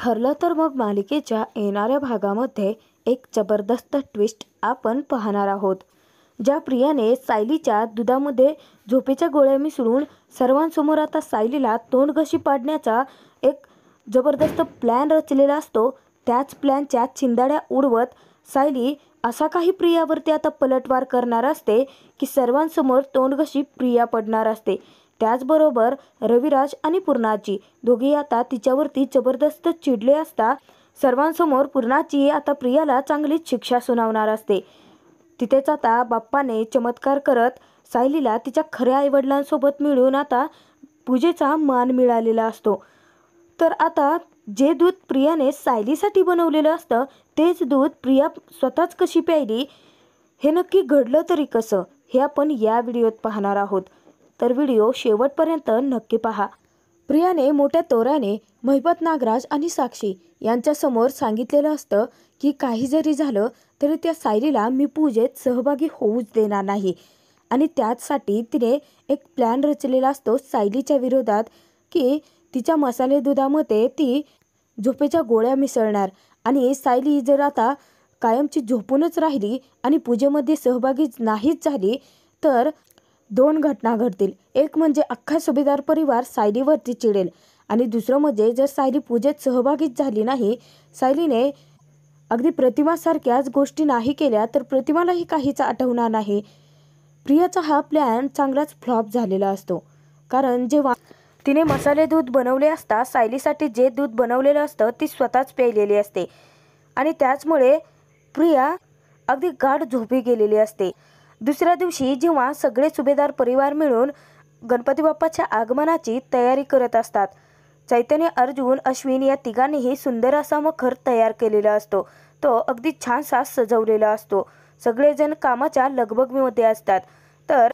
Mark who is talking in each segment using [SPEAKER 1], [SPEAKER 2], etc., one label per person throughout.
[SPEAKER 1] ठरलं तर मग मालिकेच्या येणाऱ्या भागामध्ये एक जबरदस्त ट्विस्ट आपण पाहणार आहोत ज्या प्रियाने सायलीच्या दुधामध्ये झोपेच्या गोळ्या मिसळून सर्वांसमोर आता सायलीला घशी पाडण्याचा एक जबरदस्त प्लॅन रचलेला असतो त्याच प्लॅनच्या छिंदाड्या उडवत सायली असा काही प्रियावरती आता पलटवार करणार असते की सर्वांसमोर तोंडघशी प्रिया पडणार असते त्याचबरोबर रविराज आणि पूर्णाची दोघे आता तिच्यावरती जबरदस्त चिडले असता सर्वांसमोर पूर्णाची आता प्रियाला चांगलीच शिक्षा सुनावणार असते तिथेच आता बाप्पाने चमत्कार करत सायलीला तिच्या खऱ्या आईवडिलांसोबत मिळून आता पूजेचा मान मिळालेला असतो तर आता जे दूध प्रियाने सायलीसाठी बनवलेलं असतं तेच दूध प्रिया स्वतःच कशी प्यायली हे नक्की घडलं तरी कसं हे आपण या व्हिडिओत पाहणार आहोत तर व्हिडिओ शेवटपर्यंत नक्की पहा प्रियाने मोठ्या तोराने महिपत नागराज आणि साक्षी यांच्यासमोर सांगितलेलं असतं की काही जरी झालं तरी त्या सायलीला मी पूजेत सहभागी होऊच देणार नाही आणि त्याचसाठी तिने एक प्लॅन रचलेला असतो सायलीच्या विरोधात की तिच्या मसाले दुधामध्ये ती झोपेच्या गोळ्या मिसळणार आणि सायली जर आता कायमची झोपूनच राहिली आणि पूजेमध्ये सहभागी नाहीच झाली तर दोन घटना घडतील एक म्हणजे अख्खा सुभेदार परिवार सायलीवरती चिडेल आणि दुसरं म्हणजे जर सायली पूजेत सहभागीच झाली नाही सायलीने अगदी प्रतिमासारख्याच गोष्टी नाही केल्या तर प्रतिमालाही काहीच आठवणार नाही प्रियाचा हा प्लॅन चांगलाच फ्लॉप झालेला असतो कारण जेव्हा तिने मसाले दूध बनवले असता सायलीसाठी जे दूध बनवलेलं असतं ती स्वतःच प्यायलेली असते आणि त्याचमुळे प्रिया अगदी गाढ झोपी गेलेली असते दुसऱ्या दिवशी जेव्हा सगळे सुभेदार परिवार मिळून गणपती बाप्पाच्या आगमनाची तयारी करत असतात चैतन्य अर्जुन अश्विन या तिघांनीही सुंदर असा मखर तयार केलेला असतो तो अगदी छानसा सजवलेला असतो सगळेजण कामाच्या लगबगमध्ये असतात तर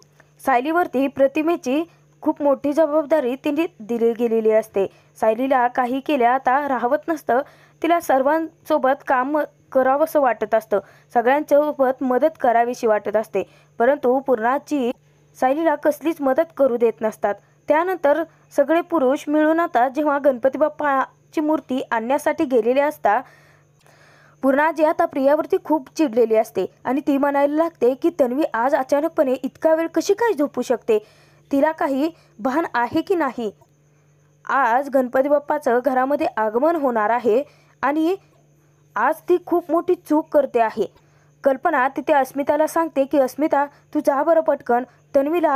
[SPEAKER 1] सायलीवरती प्रतिमेची खूप मोठी जबाबदारी तिने दिली गेलेली असते सायलीला काही केल्या आता राहवत नसतं तिला सर्वांसोबत काम करावंसं वाटत असतं सोबत मदत करावीशी वाटत असते परंतु पूर्णाची सायलीला कसलीच मदत करू देत नसतात त्यानंतर सगळे पुरुष मिळून आता जेव्हा गणपती बाप्पाची मूर्ती आणण्यासाठी गेलेले असता पूर्णाजी आता प्रियावरती खूप चिडलेली असते आणि ती म्हणायला लागते की तन्वी आज अचानकपणे इतका वेळ कशी काय झोपू शकते तिला काही भान आहे की नाही आज गणपती बाप्पाचं घरामध्ये आगमन होणार आहे आणि आज ती खूप मोठी चूक करते आहे कल्पना तिथे अस्मिताला सांगते की अस्मिता तू जा बरं पटकन तन्वीला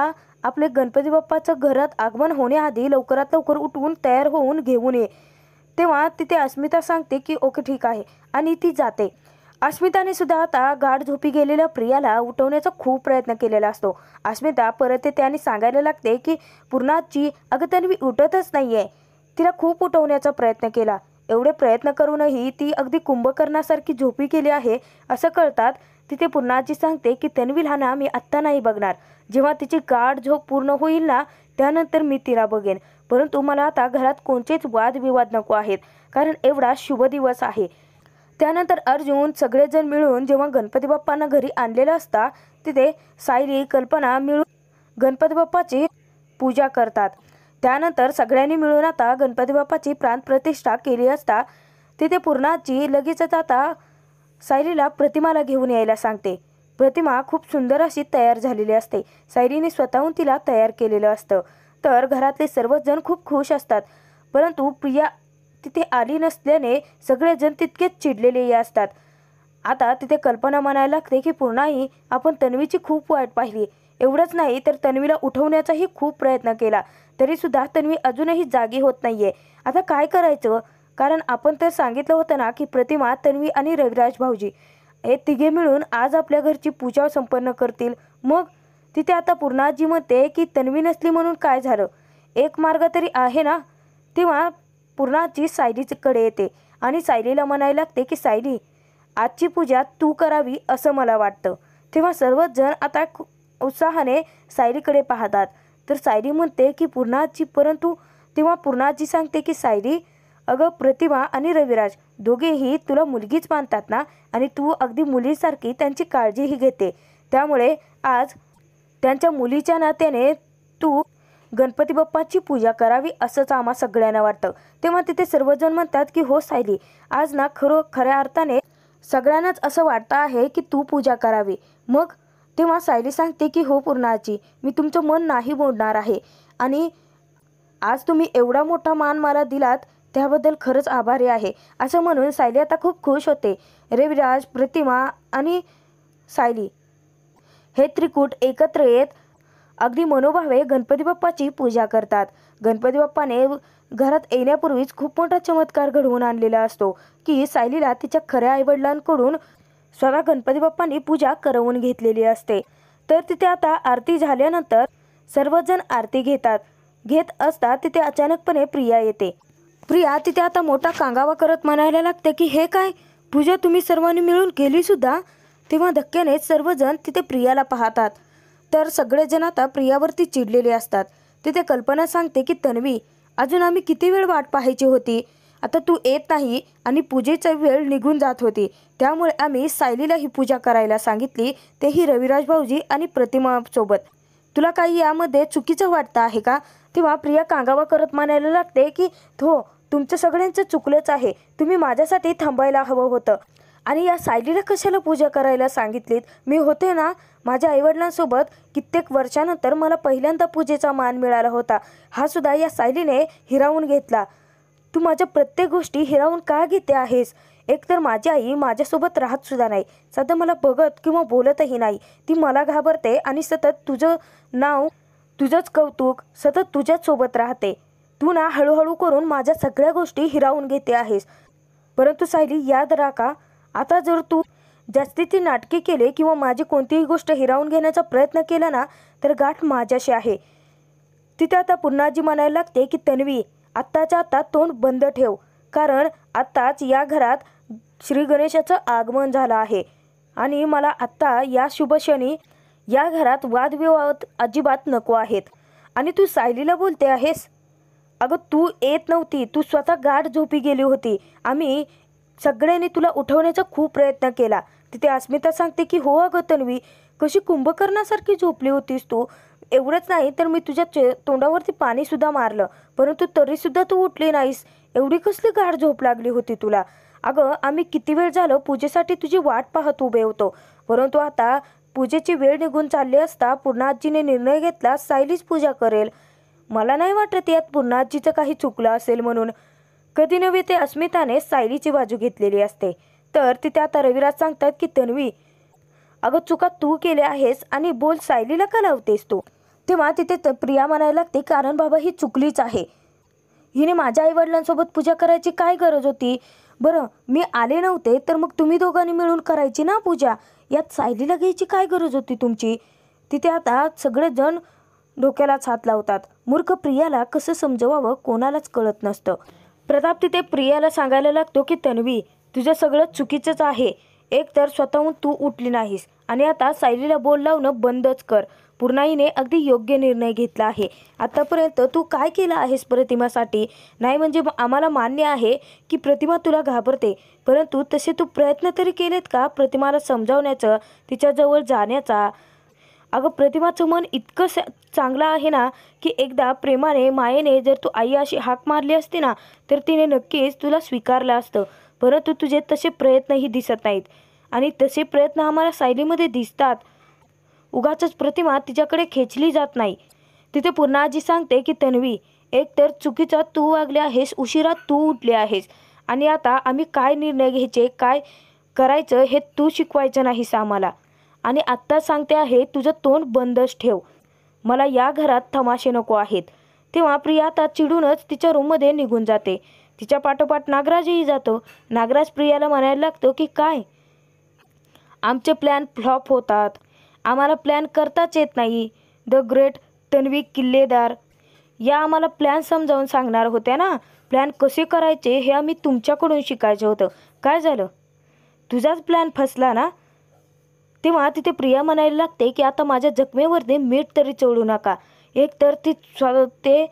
[SPEAKER 1] आपले गणपती बाप्पाचं घरात आगमन होण्याआधी लवकरात लवकर उठवून तयार होऊन घेऊन ये तेव्हा तिथे अस्मिता सांगते की ओके ठीक आहे आणि ती जाते अस्मिताने सुद्धा आता गाढ झोपी गेलेल्या प्रियाला उठवण्याचा खूप प्रयत्न केलेला असतो अस्मिता परत येते त्याने सांगायला लागते की पूर्णाची अगं तन्वी उठतच नाही आहे तिला खूप उठवण्याचा प्रयत्न केला एवढे प्रयत्न करूनही ती अगदी कुंभकर्णासारखी झोपी गेली आहे असं कळतात तिथे पुन्हा आजी सांगते की तन्वी लहाना मी आत्ता नाही बघणार जेव्हा तिची गाढ झोप पूर्ण होईल ना त्यानंतर मी तिला बघेन परंतु मला आता घरात कोणतेच वादविवाद नको आहेत कारण एवढा शुभ दिवस आहे त्यानंतर अर्जुन सगळेजण मिळून जेव्हा गणपती बाप्पांना घरी आणलेला असता तिथे सायली कल्पना मिळून गणपती बाप्पाची पूजा करतात त्यानंतर सगळ्यांनी मिळून आता गणपती बाप्पाची प्रतिष्ठा केली असता तिथे पूर्णाची लगेचच आता सायलीला प्रतिमाला घेऊन यायला सांगते प्रतिमा खूप सुंदर अशी तयार झालेली असते सायलीने स्वतःहून तिला तयार केलेलं असतं तर घरातले सर्वजण खूप खुश असतात परंतु प्रिया तिथे आली नसल्याने सगळेजण तितकेच चिडलेले असतात आता तिथे कल्पना म्हणायला लागते की पूर्णाही आपण तन्वीची खूप वाट पाहिली एवढंच नाही तर तन्वीला उठवण्याचाही खूप प्रयत्न केला तरीसुद्धा तन्वी अजूनही जागी होत नाही आहे आता काय करायचं कारण आपण तर सांगितलं होतं ना की प्रतिमा तन्वी आणि रविराज भाऊजी हे तिघे मिळून आज आपल्या घरची पूजा संपन्न करतील मग तिथे आता पूर्णाजी म्हणते की तन्वी नसली म्हणून काय झालं एक मार्ग तरी आहे ना तेव्हा पूर्णाजी सायलीकडे येते आणि सायलीला म्हणायला लागते की सायली आजची पूजा तू करावी असं मला वाटतं तेव्हा सर्वच जण आता उत्साहाने सायलीकडे पाहतात तर सायरी म्हणते की पूर्णाजी परंतु तेव्हा पूर्णाजी सांगते की सायरी अगं प्रतिमा आणि रविराज दोघेही तुला मुलगीच मानतात ना आणि तू अगदी मुलीसारखी त्यांची काळजीही घेते त्यामुळे आज त्यांच्या मुलीच्या नात्याने तू गणपती बाप्पाची पूजा करावी असंच आम्हा सगळ्यांना वाटतं तेव्हा तिथे सर्वजण म्हणतात की हो सायली आज ना खरो खऱ्या अर्थाने सगळ्यांनाच असं वाटतं आहे की तू पूजा करावी मग तेव्हा सायली सांगते की हो पूर्णाची मी तुमचं मन नाही मोडणार आहे आणि आज तुम्ही एवढा मोठा मान मला दिलात त्याबद्दल खरंच आभारी आहे असं म्हणून सायली आता खूप खुश होते रविराज प्रतिमा आणि सायली हे त्रिकूट एकत्र येत अगदी मनोभावे गणपती बाप्पाची पूजा करतात गणपती बाप्पाने घरात येण्यापूर्वीच खूप मोठा चमत्कार घडवून आणलेला असतो की सायलीला तिच्या खऱ्या आईवडिलांकडून स्वतः गणपती बाप्पांनी पूजा करवून घेतलेली असते तर तिथे आता आरती झाल्यानंतर सर्वजण आरती घेतात घेत असता तिथे अचानकपणे प्रिया येते प्रिया तिथे आता मोठा कांगावा करत म्हणायला लागते की हे काय पूजा तुम्ही सर्वांनी मिळून केली सुद्धा तेव्हा धक्क्याने सर्वजण तिथे प्रियाला पाहतात तर सगळेजण आता प्रियावरती चिडलेले असतात तिथे कल्पना सांगते की तन्वी अजून आम्ही किती वेळ वाट पाहायची होती आता तू येत नाही आणि पूजेचा वेळ निघून जात होती त्यामुळे आम्ही सायलीला ही पूजा करायला सांगितली तेही रविराज भाऊजी आणि प्रतिमासोबत तुला काही यामध्ये चुकीचं वाटतं आहे का तेव्हा प्रिया कांगावा करत म्हणायला लागते की हो तुमचं सगळ्यांचं चुकलंच आहे तुम्ही माझ्यासाठी थांबायला हवं होतं आणि या सायलीला कशाला पूजा करायला सांगितलीत मी होते ना माझ्या आईवडिलांसोबत कित्येक वर्षानंतर मला पहिल्यांदा पूजेचा मान मिळाला होता हा सुद्धा या सायलीने हिरावून घेतला तू माझ्या प्रत्येक गोष्टी हिरावून का घेते आहेस एकतर माझी आई माझ्यासोबत राहत सुद्धा नाही सध्या मला बघत किंवा बोलतही नाही ती मला घाबरते आणि सतत तुझं नाव तुझंच कौतुक सतत तुझ्याच सोबत राहते तू ना हळूहळू करून माझ्या सगळ्या गोष्टी हिरावून घेते आहेस परंतु सायली याद राखा आता जर तू जास्तीची नाटके केले किंवा माझी कोणतीही गोष्ट हिरावून घेण्याचा प्रयत्न केला ना तर गाठ माझ्याशी आहे तिथे आता पुन्हा जी म्हणायला लागते की तन्वी आत्ताच्या आत्ता तोंड बंद ठेव कारण आत्ताच या घरात श्री गणेशाचं आगमन झालं आहे आणि मला आत्ता या शुभक्षणी या घरात वादविवाद अजिबात नको आहेत आणि तू सायलीला बोलते आहेस अगं तू येत नव्हती तू स्वतः गाठ झोपी गेली होती आम्ही सगळ्यांनी तुला उठवण्याचा खूप प्रयत्न केला तिथे अस्मिता सांगते की हो अगं तन्वी कशी कुंभकर्णासारखी झोपली होतीस तू एवढंच नाही तर मी तुझ्या तोंडावरती तोंडावरती पाणीसुद्धा मारलं परंतु तरीसुद्धा तू उठली नाहीस एवढी कसली गाढ झोप लागली होती तुला अगं आम्ही किती वेळ झालो पूजेसाठी तुझी वाट पाहत उभे होतो परंतु आता पूजेची वेळ निघून चालली असता पूर्ण निर्णय घेतला सायलीच पूजा करेल मला नाही वाटत यात पूर्ण काही चुकलं असेल म्हणून कधी नव्हे ते अस्मिताने सायलीची बाजू घेतलेली असते तर तिथे आता रविराज सांगतात की तन्वी अगं चुका तू केल्या आहेस आणि बोल सायलीला का लावतेस तू तेव्हा तिथे ते प्रिया म्हणायला लागते कारण बाबा ही चुकलीच आहे हिने माझ्या आईवडिलांसोबत पूजा करायची काय गरज होती बरं मी आले नव्हते तर मग तुम्ही दोघांनी मिळून करायची ना पूजा यात सायलीला घ्यायची काय गरज होती तुमची तिथे आता सगळेजण डोक्यालाच हात लावतात मूर्ख प्रियाला कसं समजवावं कोणालाच कळत नसतं प्रताप तिथे प्रियाला सांगायला लागतो की तन्वी तुझं सगळं चुकीचंच आहे एकतर स्वतःहून तू उठली नाहीस आणि आता सायलीला बोल लावणं बंदच कर पूर्णाईने अगदी योग्य निर्णय घेतला आहे आतापर्यंत तू काय केलं आहेस प्रतिमासाठी नाही म्हणजे आम्हाला मान्य आहे की प्रतिमा तुला घाबरते परंतु तसे तू प्रयत्न तरी केलेत का प्रतिमाला समजावण्याचं तिच्याजवळ जाण्याचा अगं प्रतिमाचं मन इतकं चांगलं आहे ना की एकदा प्रेमाने मायेने जर तू आई अशी हाक मारली असती ना तर तिने नक्कीच तुला स्वीकारलं असतं परंतु तुझे तसे प्रयत्नही दिसत नाहीत आणि तसे प्रयत्न आम्हाला सायलीमध्ये दिसतात उगाचच प्रतिमा तिच्याकडे खेचली जात नाही तिथे पूर्णाजी आजी सांगते की तन्वी एकतर चुकीचा तू वागले आहेस उशिरा तू उठले आहेस आणि आता आम्ही काय निर्णय घ्यायचे काय करायचं हे तू शिकवायचं नाहीस आम्हाला आणि आत्ता सांगते आहे तुझं तोंड बंदच ठेव मला या घरात थमाशे नको आहेत तेव्हा प्रिया आता चिडूनच तिच्या रूममध्ये निघून जाते तिच्या पाठोपाठ नागराजही जातो नागराज प्रियाला म्हणायला लागतो की काय आमचे प्लॅन फ्लॉप होतात आम्हाला प्लॅन करताच येत नाही द ग्रेट तन्वी किल्लेदार या आम्हाला प्लॅन समजावून सांगणार होत्या ना प्लॅन कसे करायचे हे आम्ही तुमच्याकडून शिकायचं होतं काय झालं तुझाच प्लॅन फसला ना तेव्हा तिथे प्रिया म्हणायला लागते की आता माझ्या जखमेवरती मीठ तरी चोळू नका तर ती स्वतः ते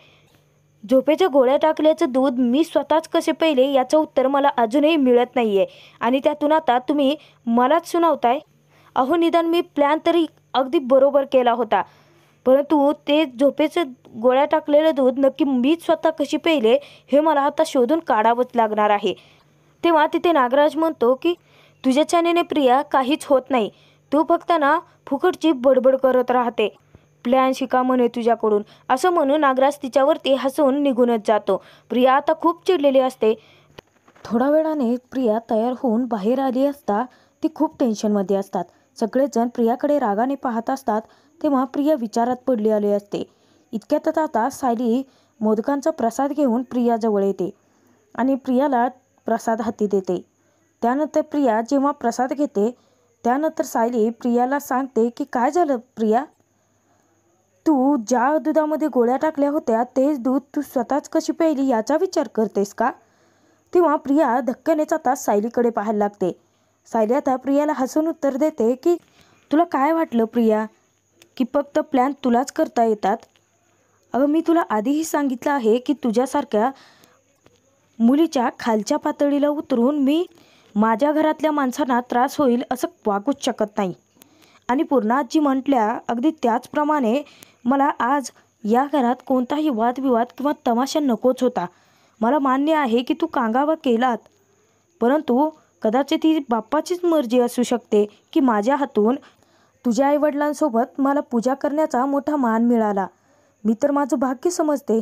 [SPEAKER 1] झोपेच्या गोळ्या टाकल्याचं दूध मी स्वतःच कसे पहिले याचं उत्तर मला अजूनही मिळत नाही आहे आणि त्यातून आता तुम्ही मलाच सुनावताय अहो निदान मी प्लॅन तरी अगदी बरोबर केला होता परंतु ते झोपेचं गोळ्या टाकलेलं दूध नक्की मी स्वतः कशी पेले हे मला आता शोधून काढावंच लागणार आहे तेव्हा तिथे नागराज म्हणतो की तुझ्या छानेने प्रिया काहीच होत नाही तू फक्त ना फुकटची बडबड करत राहते प्लॅन शिका म्हणे तुझ्याकडून असं म्हणून नागराज तिच्यावरती हसून निघूनच जातो प्रिया आता खूप चिडलेली असते थोडा वेळाने प्रिया तयार होऊन बाहेर आली असता ती खूप टेन्शनमध्ये असतात सगळेजण प्रियाकडे रागाने पाहत असतात तेव्हा प्रिया विचारात पडली आली असते इतक्यातच आता सायली मोदकांचा प्रसाद घेऊन प्रियाजवळ येते आणि प्रियाला प्रसाद हाती देते त्यानंतर प्रिया जेव्हा प्रसाद घेते त्यानंतर सायली प्रियाला सांगते की काय झालं प्रिया तू ज्या दुधामध्ये गोळ्या टाकल्या होत्या तेच दूध तू स्वतःच कशी प्यायली याचा विचार करतेस का तेव्हा प्रिया धक्क्यानेच आता सायलीकडे पाहायला लागते सायली आता प्रियाला हसून उत्तर देते की तुला काय वाटलं प्रिया की फक्त प्लॅन तुलाच करता येतात अगं मी तुला आधीही सांगितलं आहे की तुझ्यासारख्या मुलीच्या खालच्या पातळीला उतरून मी माझ्या घरातल्या माणसांना त्रास होईल असं वागूच शकत नाही आणि पूर्णा आजी म्हटल्या अगदी त्याचप्रमाणे मला आज या घरात कोणताही वादविवाद किंवा तमाशा नकोच होता मला मान्य आहे की तू कांगावा केलात परंतु कदाचित ही बाप्पाचीच मर्जी असू शकते की माझ्या हातून तुझ्या आईवडिलांसोबत मला पूजा करण्याचा मोठा मान मिळाला मी तर माझं भाग्य समजते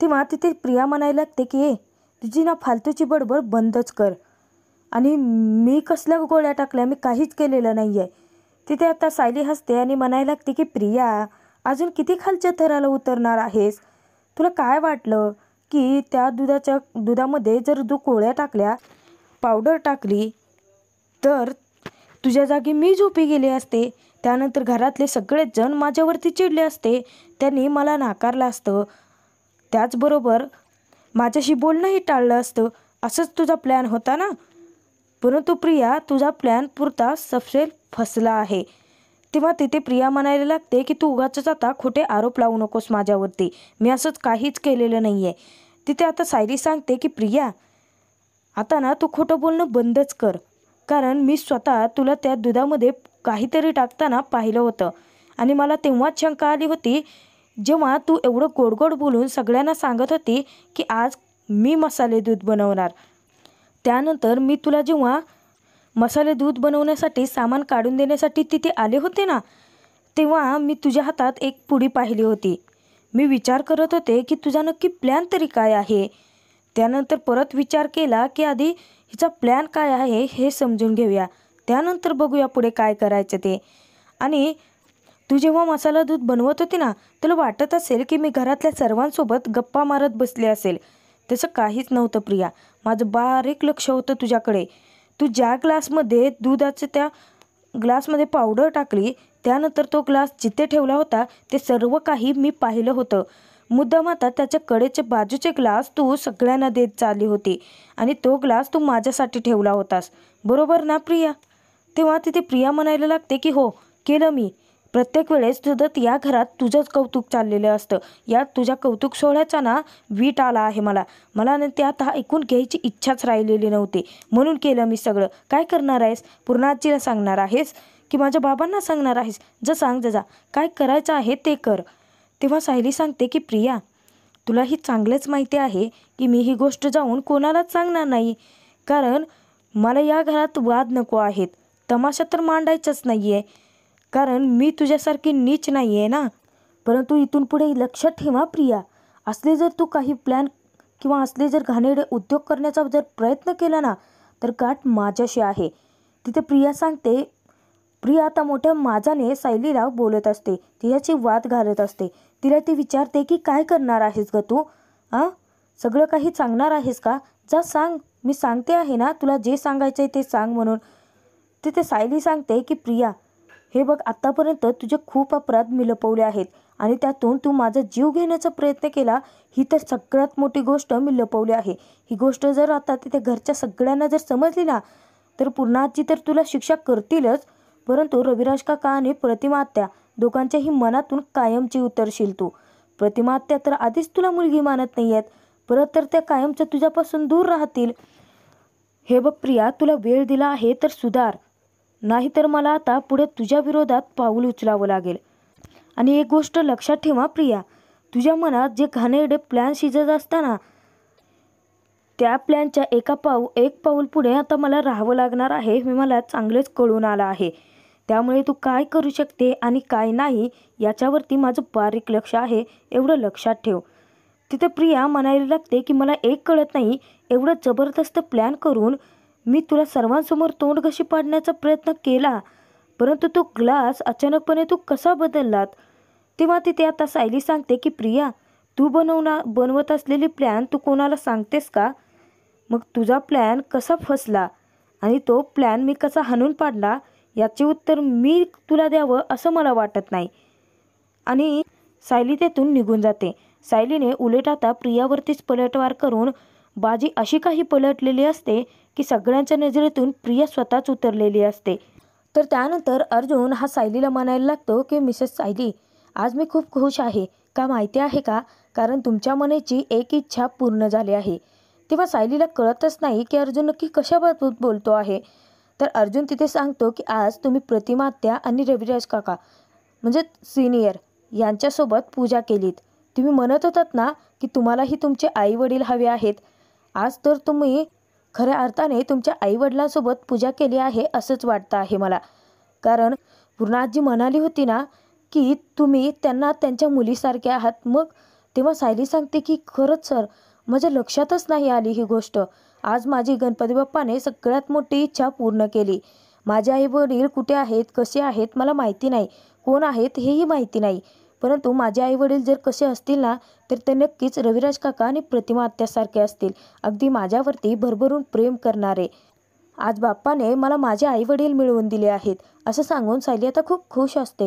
[SPEAKER 1] तेव्हा तिथे प्रिया म्हणायला लागते की तुझी ना फालतूची बडबड बंदच कर आणि मी कसल्या गोळ्या टाकल्या मी काहीच केलेलं नाही आहे तिथे आता सायली हसते आणि म्हणायला लागते की प्रिया अजून किती खालच्या थराला उतरणार आहेस तुला काय वाटलं की त्या दुधाच्या दुधामध्ये जर तू कोळ्या टाकल्या पावडर टाकली तर तुझ्या जागी मी झोपी गेले असते त्यानंतर घरातले सगळेजण माझ्यावरती चिडले असते त्यांनी मला नाकारलं असतं त्याचबरोबर माझ्याशी बोलणंही टाळलं असतं असंच तुझा प्लॅन होता ना परंतु प्रिया तुझा प्लॅन पुरता सफसेल फसला आहे तेव्हा तिथे प्रिया म्हणायला लागते की तू उगाच आता खोटे आरोप लावू नकोस माझ्यावरती मी असंच काहीच केलेलं नाही आहे तिथे आता सायरी सांगते की प्रिया आता ना तू खोटं बोलणं बंदच कर कारण मी स्वतः तुला त्या दुधामध्ये काहीतरी टाकताना पाहिलं होतं आणि मला तेव्हाच शंका आली होती जेव्हा तू एवढं गोडगोड बोलून सगळ्यांना सांगत होती की आज मी मसाले दूध बनवणार त्यानंतर मी तुला जेव्हा मसाले दूध बनवण्यासाठी सामान काढून देण्यासाठी तिथे आले होते ना तेव्हा मी तुझ्या हातात एक पुडी पाहिली होती मी विचार करत होते की तुझा नक्की प्लॅन तरी काय आहे त्यानंतर परत विचार केला की आधी हिचा प्लॅन काय आहे हे समजून घेऊया त्यानंतर बघूया पुढे काय करायचं ते आणि तू जेव्हा मसाला दूध बनवत होती ना तुला वाटत असेल की मी घरातल्या सर्वांसोबत गप्पा मारत बसले असेल तसं काहीच नव्हतं प्रिया माझं बारीक लक्ष होतं तुझ्याकडे तू ज्या ग्लासमध्ये दुधाचं त्या ग्लासमध्ये पावडर टाकली त्यानंतर तो ग्लास जिथे ठेवला होता ते सर्व काही मी पाहिलं होतं मुद्दाम आता त्याच्या कडेचे बाजूचे ग्लास तू सगळ्यांना देत चालली होती आणि तो ग्लास तू माझ्यासाठी ठेवला होतास बरोबर ना प्रिया तेव्हा तिथे प्रिया म्हणायला लागते की हो केलं मी प्रत्येक वेळेस सतत या घरात तुझंच कौतुक चाललेलं असतं या तुझ्या कौतुक सोहळ्याचा ना वीट आला आहे मला मला ना ते आता ऐकून घ्यायची इच्छाच राहिलेली नव्हती म्हणून केलं मी सगळं काय करणार आहेस पूर्णाजीला सांगणार आहेस की माझ्या बाबांना सांगणार आहेस ज सांग जजा काय करायचं आहे ते कर तेव्हा सायली सांगते की प्रिया तुला ही चांगलंच माहिती आहे की मी ही गोष्ट जाऊन कोणालाच सांगणार नाही कारण मला या घरात वाद नको आहेत तमाशा तर मांडायचंच नाही आहे कारण मी तुझ्यासारखी नीच नाही आहे ना परंतु इथून पुढे लक्षात ठेवा प्रिया असले जर तू काही प्लॅन किंवा असले जर घाणेडे उद्योग करण्याचा जर प्रयत्न केला ना तर गाठ माझ्याशी आहे तिथे प्रिया सांगते प्रिया आता मोठ्या माझाने सायलीला बोलत असते तिच्याची वाद घालत असते तिला ती विचारते की काय करणार आहेस ग तू आ सगळं काही सांगणार आहेस का जा सांग मी सांगते आहे ना तुला जे सांगायचं आहे ते सांग म्हणून तिथे सायली सांगते की प्रिया हे बघ आत्तापर्यंत तुझे खूप अपराध लपवले आहेत आणि त्यातून तू माझा जीव घेण्याचा प्रयत्न केला ही तर सगळ्यात मोठी गोष्ट मी लपवली आहे ही गोष्ट जर आता तिथे घरच्या सगळ्यांना जर समजली ना तर पूर्ण आजी तर तुला शिक्षा करतीलच परंतु रविराज काका आणि प्रतिमा दोघांच्याही मनातून कायमची उतरशील तू प्रतिमा तर आधीच तुला मुलगी मानत नाही आहेत परत तर त्या कायमच्या तुझ्यापासून दूर राहतील हे बघ प्रिया तुला वेळ दिला आहे तर सुधार नाहीतर मला आता पुढे तुझ्या विरोधात पाऊल उचलावं लागेल आणि एक गोष्ट लक्षात ठेवा प्रिया तुझ्या मनात जे घाणेरडे प्लॅन शिजत असताना त्या प्लॅनच्या एका पाऊ एक पाऊल पुढे आता मला राहावं लागणार आहे हे मला चांगलेच कळून आलं आहे त्यामुळे तू काय करू शकते आणि काय नाही याच्यावरती माझं बारीक लक्ष आहे एवढं लक्षात ठेव तिथे प्रिया म्हणायला लागते की मला एक कळत नाही एवढं जबरदस्त प्लॅन करून मी तुला सर्वांसमोर तोंड कशी पाडण्याचा प्रयत्न केला परंतु तो ग्लास अचानकपणे तू कसा बदललात तेव्हा तिथे आता सायली सांगते की प्रिया तू बनवणार बनवत असलेली प्लॅन तू कोणाला सांगतेस का मग तुझा प्लॅन कसा फसला आणि तो प्लॅन मी कसा हाणून पाडला याचे उत्तर मी तुला द्यावं असं मला वाटत नाही आणि सायली तेथून निघून जाते सायलीने उलट आता प्रियावरतीच पलटवार करून बाजी अशी काही पलटलेली असते की सगळ्यांच्या नजरेतून प्रिया स्वतःच उतरलेली असते तर त्यानंतर अर्जुन हा सायलीला म्हणायला लागतो की मिसेस सायली आज मी खूप खुश आहे का माहिती आहे का कारण तुमच्या मनाची एक इच्छा पूर्ण झाली आहे तेव्हा सायलीला कळतच नाही की अर्जुन नक्की कशाबाबत बोलतो आहे तर अर्जुन तिथे सांगतो की आज तुम्ही प्रतिमात्या आणि रविराज काका म्हणजे सिनियर यांच्यासोबत पूजा केलीत तुम्ही म्हणत होतात ना की तुम्हालाही तुमचे आई वडील हवे आहेत आज तर तुम्ही खऱ्या अर्थाने तुमच्या आईवडिलांसोबत पूजा केली आहे असंच वाटतं आहे मला कारण पूर्णाजी म्हणाली होती ना की तुम्ही त्यांना त्यांच्या मुलीसारखे आहात मग तेव्हा सायली सांगते की खरंच सर माझ्या लक्षातच नाही आली ही गोष्ट आज माझी गणपती बाप्पाने सगळ्यात मोठी इच्छा पूर्ण केली माझे आई वडील कुठे आहेत कसे आहेत मला माहिती नाही कोण आहेत हेही माहिती नाही परंतु माझे आईवडील जर कसे असतील ना तर ते नक्कीच रविराज काका आणि प्रतिमा आत्यासारखे असतील अगदी माझ्यावरती भरभरून प्रेम करणारे आज बाप्पाने मला माझे आईवडील मिळवून दिले आहेत असं सांगून सायली आता खूप खुश असते